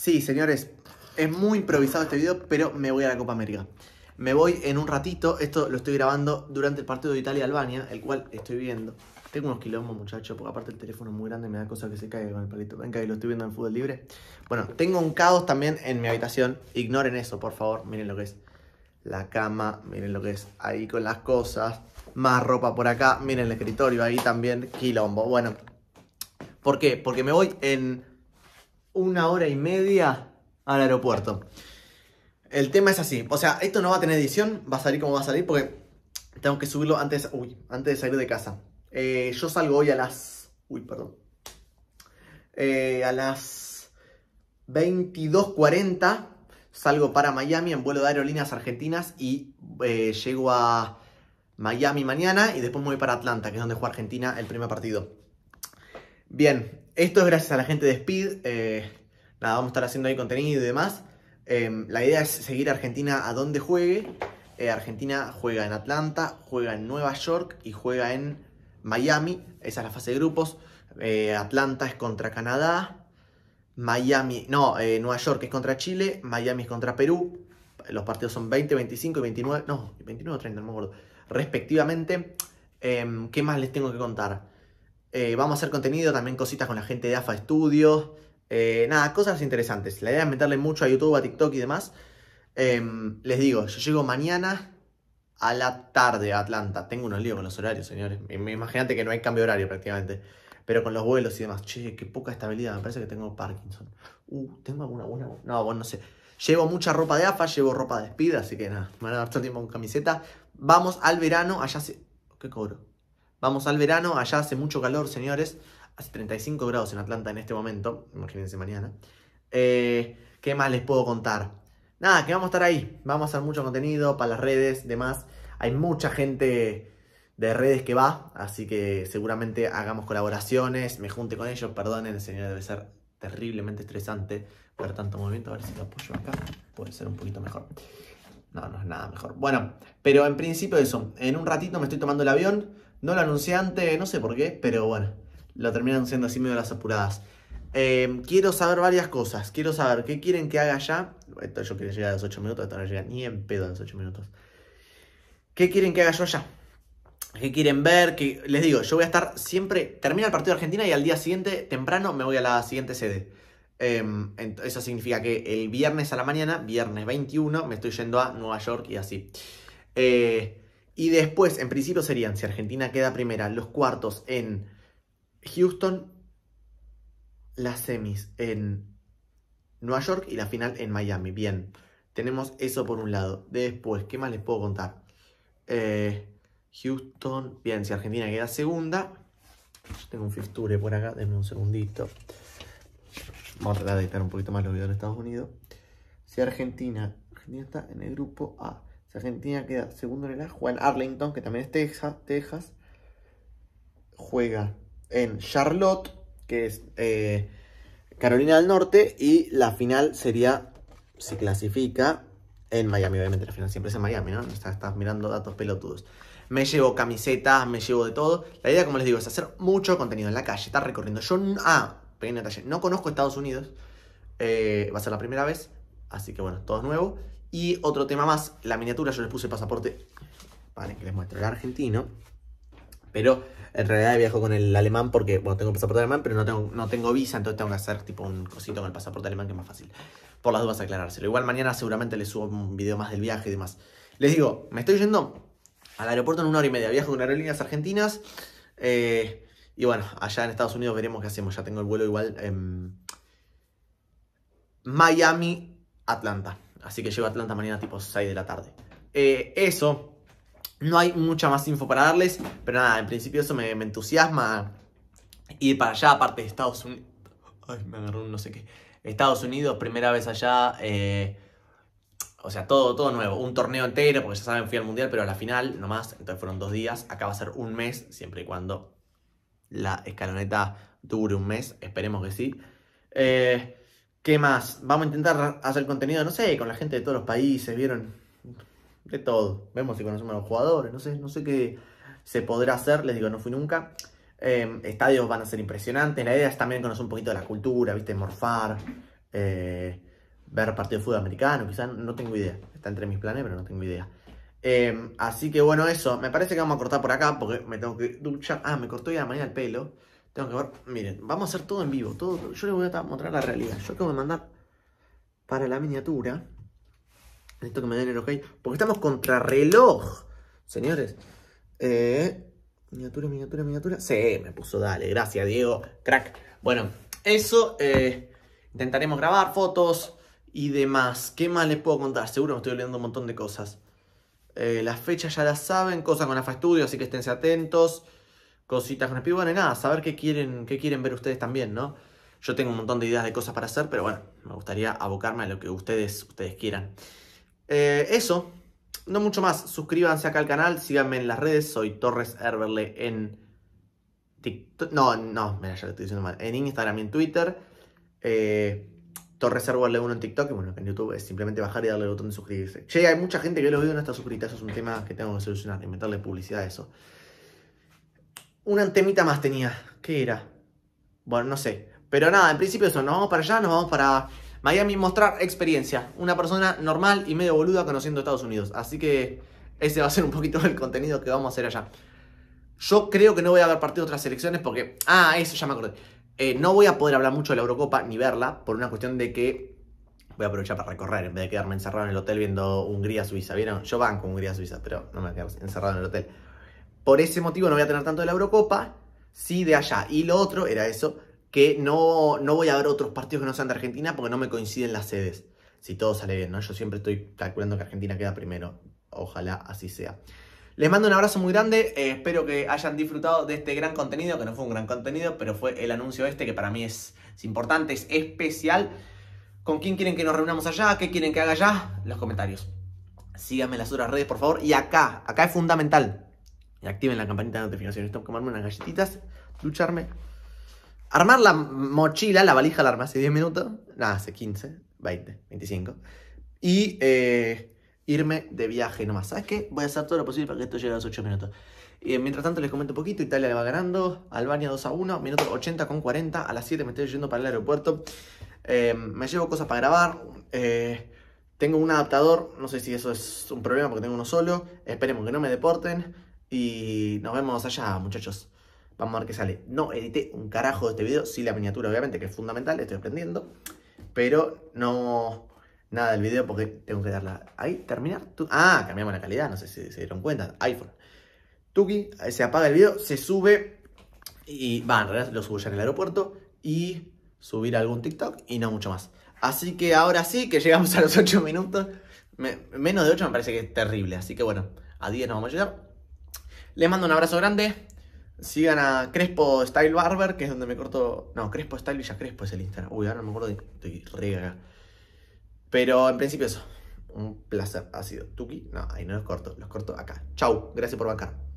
Sí, señores, es muy improvisado este video, pero me voy a la Copa América. Me voy en un ratito, esto lo estoy grabando durante el partido de Italia-Albania, el cual estoy viendo. Tengo unos quilombos, muchachos, porque aparte el teléfono es muy grande, me da cosa que se caiga con el palito. Venga, ahí lo estoy viendo en fútbol libre. Bueno, tengo un caos también en mi habitación. Ignoren eso, por favor. Miren lo que es la cama, miren lo que es ahí con las cosas. Más ropa por acá, miren el escritorio ahí también, quilombo. Bueno, ¿por qué? Porque me voy en una hora y media al aeropuerto. El tema es así, o sea, esto no va a tener edición, va a salir como va a salir porque tengo que subirlo antes, antes de salir de casa. Eh, yo salgo hoy a las, uy, perdón, eh, a las 22.40 salgo para Miami en vuelo de aerolíneas argentinas y eh, llego a Miami mañana y después me voy para Atlanta, que es donde juega Argentina el primer partido. Bien, esto es gracias a la gente de Speed. Eh, nada, vamos a estar haciendo ahí contenido y demás. Em, la idea es seguir a Argentina a donde juegue. Eh, Argentina juega en Atlanta, juega en Nueva York y juega en Miami. Esa es la fase de grupos. Eh, Atlanta es contra Canadá. Miami, no, Nueva York es contra Chile. Miami es contra Perú. Los partidos son 20, 25 y 29. No, 29 o 30, no me acuerdo. Respectivamente. Em, ¿Qué más les tengo que contar? Eh, vamos a hacer contenido, también cositas con la gente de AFA Studios. Eh, nada, cosas interesantes. La idea es meterle mucho a YouTube, a TikTok y demás. Em, les digo, yo llego mañana a la tarde a Atlanta. Tengo unos líos con los horarios, señores. Imagínate que no hay cambio de horario prácticamente. Pero con los vuelos y demás. Che, qué poca estabilidad. Me parece que tengo Parkinson. Uh, ¿tengo alguna buena? No, bueno, no sé. Llevo mucha ropa de AFA, llevo ropa de Speed, así que nada, me van a dar todo tiempo con camiseta. Vamos al verano, allá se... ¿Qué cobro? Vamos al verano, allá hace mucho calor, señores. Hace 35 grados en Atlanta en este momento, imagínense mañana. Eh, ¿Qué más les puedo contar? Nada, que vamos a estar ahí. Vamos a hacer mucho contenido para las redes, demás. Hay mucha gente de redes que va, así que seguramente hagamos colaboraciones, me junte con ellos, perdonen, señores, debe ser terriblemente estresante ver tanto movimiento, a ver si lo apoyo acá, puede ser un poquito mejor. No, no es nada mejor. Bueno, pero en principio eso, en un ratito me estoy tomando el avión, no lo anuncié antes, no sé por qué, pero bueno, lo terminé anunciando así medio las apuradas. Em, quiero saber varias cosas. Quiero saber qué quieren que haga ya. Esto yo quería llegar a los 8 minutos, esto no llega ni en pedo a los 8 minutos. ¿Qué quieren que haga yo ya? ¿Qué quieren ver? Que les digo, yo voy a estar siempre. Termina el partido de Argentina y al día siguiente, temprano, me voy a la siguiente sede. Em, eso significa que el viernes a la mañana, viernes 21, me estoy yendo a Nueva York y así. Eh, y después, en principio serían, si Argentina queda primera, los cuartos en Houston, las semis en Nueva York y la final en Miami. Bien, tenemos eso por un lado. Después, ¿qué más les puedo contar? Eh, Houston, bien, si Argentina queda segunda. Yo tengo un fixture por acá, denme un segundito. Vamos a tratar de editar un poquito más los videos de Estados Unidos. Si Argentina está en el grupo A. Argentina queda segundo en el A, juega en Arlington, que también es Texas. Juega en Charlotte, que es eh, Carolina del Norte. Y la final sería, si clasifica, en Miami. Obviamente la final siempre es en Miami, ¿no? Estás, mirando datos pelotudos. Me llevo camisetas, me llevo de todo. La idea, como les digo, es hacer mucho contenido en la calle, estar recorriendo. Yo, ah, pequeño detalle, no conozco Estados Unidos. Eh, va a ser la primera vez, así que bueno, todo es nuevo. Y otro tema más, la miniatura yo les puse pasaporte para que les muestro el argentino. Pero en realidad viajo con el alemán porque, bueno, tengo pasaporte alemán, pero no tengo, visa, entonces tengo que hacer tipo un cosito con el pasaporte alemán que es más fácil. Por las dudas aclarárselo. Igual mañana seguramente les subo un video más del viaje y demás. Les digo, me estoy yendo al aeropuerto en una hora y media. Viajo con aerolíneas argentinas. Eh, y bueno, allá en Estados Unidos veremos qué hacemos. Ya tengo el vuelo igual. en Miami, Atlanta. Así que llego a Atlanta mañana tipo 6 de la tarde. Eh, eso, no hay mucha más info para darles, pero nada, en principio eso me, entusiasma ir para allá, aparte de Estados Unidos. Ay, me agarró un no sé qué. Estados Unidos, primera vez allá. Eh, o sea, todo, todo nuevo. Un torneo entero, porque ya saben, fui al mundial, pero a la final nomás. Entonces fueron dos días. Acá va a ser un mes, siempre y cuando la escaloneta dure un mes. Esperemos que sí. Eh, ¿Qué más? Vamos a intentar hacer contenido, no sé, con la gente de todos los países, ¿vieron? De todo. Vemos si conocemos a los jugadores, no sé, no sé qué se podrá hacer, les digo, no fui nunca. Eh, estadios van a ser impresionantes. La idea es también conocer un poquito de la cultura, ¿viste? Morfar, eh, ver partido de fútbol americano, quizás, no tengo idea. Está entre mis planes, pero no tengo idea. Eh, así que bueno, eso. Me parece que vamos a cortar por acá porque me tengo que duchar. Ah, me cortó ya mañana el pelo miren, vamos a hacer todo en vivo. Todo, yo les voy a mostrar la realidad. Yo acabo de mandar para la miniatura. Necesito que me den el ok. Porque estamos contra reloj. Señores. Eh, miniatura, miniatura, miniatura. Sí, me puso dale. Gracias, Diego. Crack. Bueno, eso. Eh, intentaremos grabar fotos y demás. ¿Qué más les puedo contar? Seguro me estoy olvidando un montón de cosas. Eh, las fechas ya las saben. Cosas con AFA Studio, así que esténse atentos cositas con Speed. Bueno, y nada, saber qué quieren, qué quieren ver ustedes también, ¿no? Yo tengo un montón de ideas de cosas para hacer, pero bueno, me gustaría abocarme a lo que ustedes, ustedes quieran. Eh, eso, no mucho más. Suscríbanse acá al canal, síganme en las redes. Soy Torres Herberle en No, no, mira, ya lo estoy diciendo mal. En Instagram y en Twitter. Eh, Torres Herberle 1 en TikTok. Y bueno, en YouTube es simplemente bajar y darle el botón de suscribirse. Che, hay mucha gente que lo veo no está suscrita. Eso es un tema que tengo que solucionar y publicidad a eso. Una temita más tenía. ¿Qué era? Bueno, no sé. Pero nada, en principio eso, nos vamos para allá, nos vamos para Miami mostrar experiencia. Una persona normal y medio boluda conociendo Estados Unidos. Así que ese va a ser un poquito el contenido que vamos a hacer allá. Yo creo que no voy a ver partido otras elecciones porque. Ah, eso ya me acordé. Eh, no voy a poder hablar mucho de la Eurocopa ni verla por una cuestión de que voy a aprovechar para recorrer en vez de quedarme encerrado en el hotel viendo Hungría-Suiza. ¿Vieron? Yo banco Hungría-Suiza, pero no me voy a quedar encerrado en el hotel por ese motivo no voy a tener tanto de la Eurocopa, sí de allá. Y lo otro era eso, que no, no voy a ver otros partidos que no sean de Argentina porque no me coinciden las sedes. Si todo sale bien, ¿no? Yo siempre estoy calculando que Argentina queda primero. Ojalá así sea. Les mando un abrazo muy grande, eh, espero que hayan disfrutado de este gran contenido, que no fue un gran contenido, pero fue el anuncio este que para mí es, es importante, es especial. ¿Con quién quieren que nos reunamos allá? ¿Qué quieren que haga allá? Los comentarios. Síganme en las otras redes, por favor. Y acá, acá es fundamental y activen la campanita de notificaciones. Tengo que unas galletitas, ducharme. Armar la mochila, la valija la armé hace 10 minutos. Nada, hace 15, 20, 25. Y eh, irme de viaje nomás. ¿Sabes qué? Voy a hacer todo lo posible para que esto llegue a los 8 minutos. Y eh, mientras tanto les comento un poquito, Italia le va ganando, Albania 2 a 1, minuto 80 con 40, a las 7 me estoy yendo para el aeropuerto. Eh, me llevo cosas para grabar. tengo un adaptador, no sé si eso es un problema porque tengo uno solo. Esperemos que no me deporten. Y nos vemos allá, muchachos. Vamos a ver qué sale. No edité un carajo de este video. Sí, la miniatura, obviamente, que es fundamental. Estoy aprendiendo. Pero no... Nada del video porque tengo que darla... Ahí, terminar. Ah, cambiamos la calidad. No sé si se dieron cuenta. iPhone. Tuki, eh, se apaga el video, se sube. Y va, en realidad lo subo ya en el aeropuerto. Y subir algún TikTok y no mucho más. Así que ahora sí, que llegamos a los 8 minutos. menos de 8 me parece que es terrible. Así que bueno, a 10 nos vamos a llegar. Les mando un abrazo grande. Sigan a Crespo Style Barber, que es donde me corto. No, Crespo Style ya Crespo es el Instagram. Uy, ahora no me acuerdo, de... estoy re Pero en principio eso. Un placer ha sido. Tuki, no, ahí no los corto, los corto acá. Chau, gracias por bancar.